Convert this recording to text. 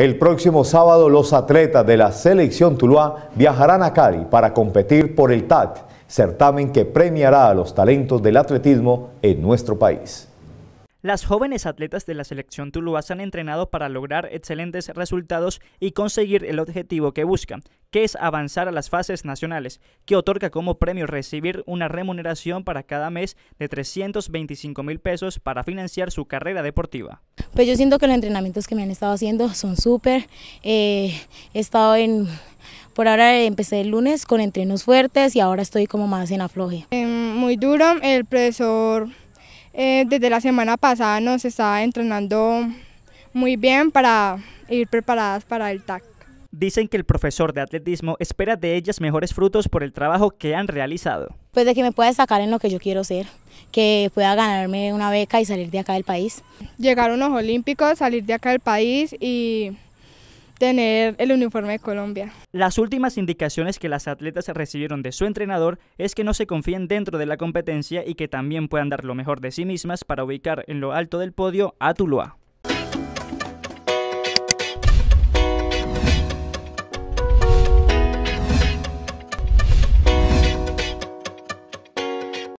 El próximo sábado los atletas de la selección Tuluá viajarán a Cali para competir por el TAT, certamen que premiará a los talentos del atletismo en nuestro país. Las jóvenes atletas de la selección Tuluá han entrenado para lograr excelentes resultados y conseguir el objetivo que buscan, que es avanzar a las fases nacionales, que otorga como premio recibir una remuneración para cada mes de 325 mil pesos para financiar su carrera deportiva. Pues yo siento que los entrenamientos que me han estado haciendo son súper. Eh, he estado en, por ahora empecé el lunes con entrenos fuertes y ahora estoy como más en afloje. Em, muy duro, el profesor eh, desde la semana pasada nos está entrenando muy bien para ir preparadas para el TAC. Dicen que el profesor de atletismo espera de ellas mejores frutos por el trabajo que han realizado. Pues de que me pueda sacar en lo que yo quiero ser, que pueda ganarme una beca y salir de acá del país. Llegar a unos olímpicos, salir de acá del país y tener el uniforme de Colombia. Las últimas indicaciones que las atletas recibieron de su entrenador es que no se confíen dentro de la competencia y que también puedan dar lo mejor de sí mismas para ubicar en lo alto del podio a Tuluá.